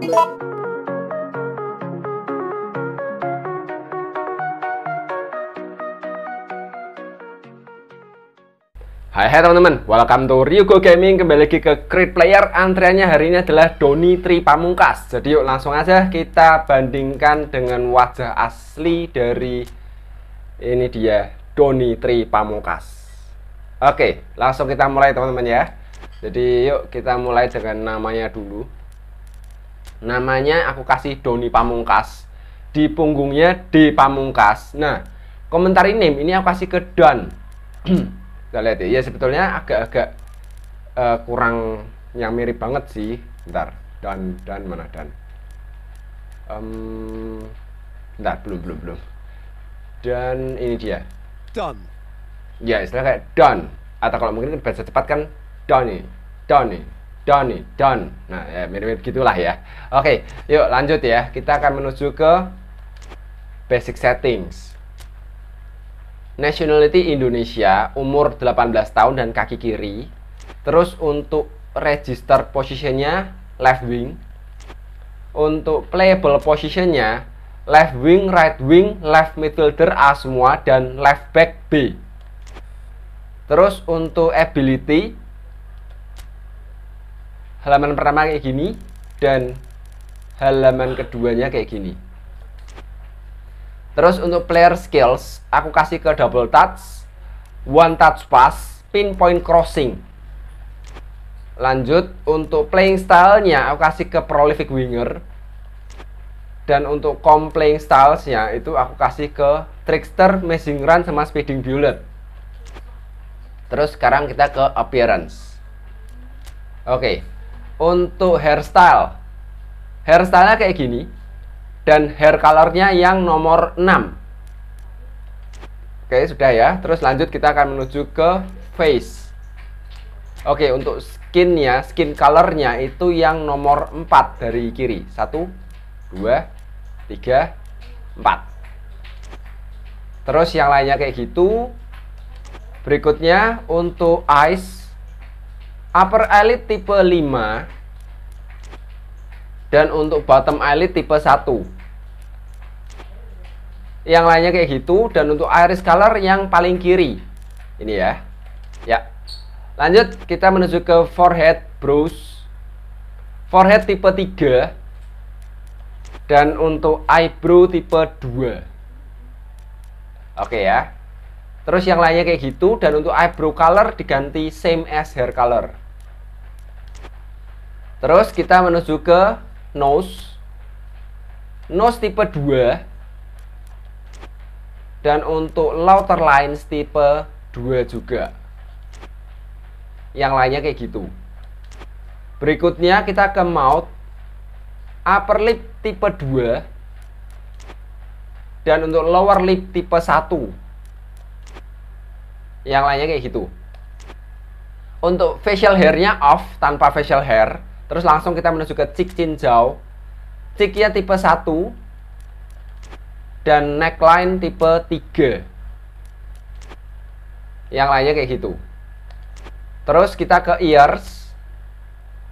Hai hai teman-teman, welcome to Ryugo Gaming Kembali lagi ke Creed Player Antriannya hari ini adalah Doni Tri Pamungkas Jadi yuk langsung aja kita bandingkan dengan wajah asli dari Ini dia Doni Tri Pamungkas Oke, langsung kita mulai teman-teman ya Jadi yuk kita mulai dengan namanya dulu namanya aku kasih Doni Pamungkas di punggungnya D Pamungkas nah komentar ini ini aku kasih ke Don kita lihat ya, ya sebetulnya agak-agak uh, kurang yang mirip banget sih ntar dan dan mana dan um, ntar belum belum belum dan ini dia Don ya istilah kayak Don atau kalau mungkin bahasa cepat kan Doni. Doni done nih, done. Nah, ya, mirip-mirip gitulah ya. Oke, yuk lanjut ya. Kita akan menuju ke basic settings. Nationality Indonesia, umur 18 tahun dan kaki kiri. Terus untuk register positionnya left wing. Untuk playable positionnya left wing, right wing, left midfielder A semua dan left back B. Terus untuk ability halaman pertama kayak gini dan halaman keduanya kayak gini terus untuk player skills aku kasih ke double touch one touch pass pinpoint crossing lanjut untuk playing stylenya aku kasih ke prolific winger dan untuk com playing stylesnya itu aku kasih ke trickster, messing run sama speeding bullet. Terus sekarang kita ke appearance. Oke. Okay untuk hairstyle. Hairstylenya kayak gini dan hair colornya yang nomor 6. Oke, sudah ya. Terus lanjut kita akan menuju ke face. Oke, untuk skinnya, skin colornya itu yang nomor 4 dari kiri. 1, 2, 3, 4. Terus yang lainnya kayak gitu. Berikutnya untuk eyes upper elite tipe 5 dan untuk bottom elite tipe 1 yang lainnya kayak gitu dan untuk iris color yang paling kiri ini ya ya lanjut kita menuju ke forehead brows forehead tipe 3 dan untuk eyebrow tipe 2 oke ya Terus yang lainnya kayak gitu dan untuk eyebrow color diganti same as hair color. Terus kita menuju ke nose. Nose tipe 2. Dan untuk outer lines tipe 2 juga. Yang lainnya kayak gitu. Berikutnya kita ke mouth. Upper lip tipe 2. Dan untuk lower lip tipe 1 yang lainnya kayak gitu untuk facial hairnya off tanpa facial hair terus langsung kita menuju ke cheek chin jauh cheeknya tipe 1 dan neckline tipe 3 yang lainnya kayak gitu terus kita ke ears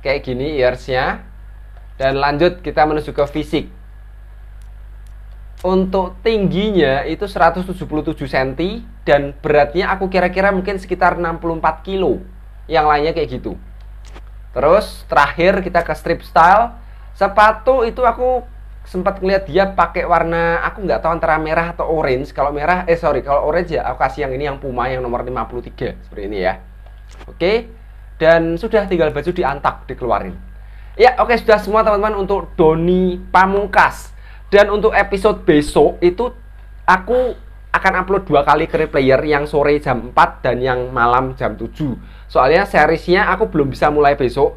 kayak gini earsnya dan lanjut kita menuju ke fisik untuk tingginya itu 177 cm dan beratnya aku kira-kira mungkin sekitar 64 kilo yang lainnya kayak gitu terus terakhir kita ke strip style sepatu itu aku sempat ngeliat dia pakai warna aku nggak tahu antara merah atau orange kalau merah eh sorry kalau orange ya aku kasih yang ini yang Puma yang nomor 53 seperti ini ya oke dan sudah tinggal baju diantak dikeluarin ya oke sudah semua teman-teman untuk Doni Pamungkas dan untuk episode besok itu aku akan upload dua kali ke replayer yang sore jam 4 dan yang malam jam 7. Soalnya seriesnya aku belum bisa mulai besok.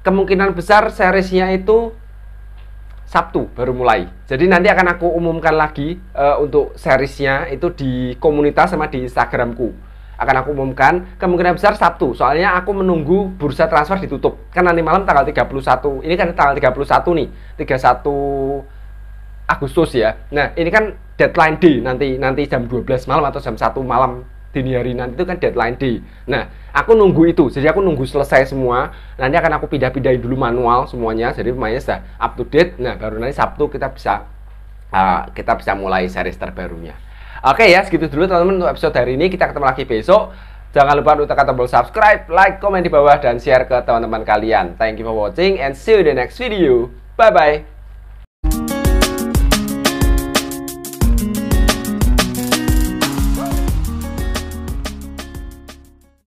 Kemungkinan besar seriesnya itu Sabtu baru mulai. Jadi nanti akan aku umumkan lagi uh, untuk seriesnya itu di komunitas sama di Instagramku. Akan aku umumkan kemungkinan besar Sabtu. Soalnya aku menunggu bursa transfer ditutup. Kan nanti malam tanggal 31. Ini kan tanggal 31 nih. 31 Agustus ya. Nah, ini kan deadline D nanti nanti jam 12 malam atau jam 1 malam dini hari nanti itu kan deadline D. Nah, aku nunggu itu. Jadi aku nunggu selesai semua. Nanti akan aku pindah-pindahin dulu manual semuanya. Jadi pemainnya sudah up to date. Nah, baru nanti Sabtu kita bisa uh, kita bisa mulai series terbarunya. Oke ya, segitu dulu teman-teman untuk episode hari ini. Kita ketemu lagi besok. Jangan lupa untuk tekan tombol subscribe, like, komen di bawah, dan share ke teman-teman kalian. Thank you for watching and see you in the next video. Bye-bye.